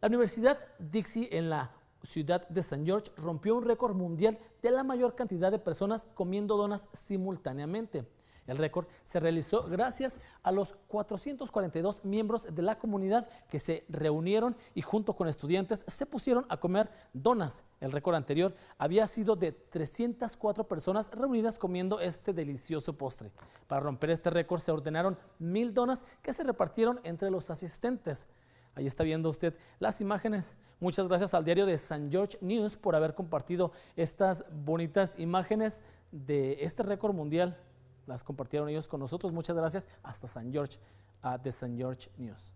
La Universidad Dixie en la ciudad de St. George rompió un récord mundial de la mayor cantidad de personas comiendo donas simultáneamente. El récord se realizó gracias a los 442 miembros de la comunidad que se reunieron y junto con estudiantes se pusieron a comer donas. El récord anterior había sido de 304 personas reunidas comiendo este delicioso postre. Para romper este récord se ordenaron mil donas que se repartieron entre los asistentes. Ahí está viendo usted las imágenes. Muchas gracias al diario de San George News por haber compartido estas bonitas imágenes de este récord mundial. Las compartieron ellos con nosotros. Muchas gracias hasta San George, ah, de San George News.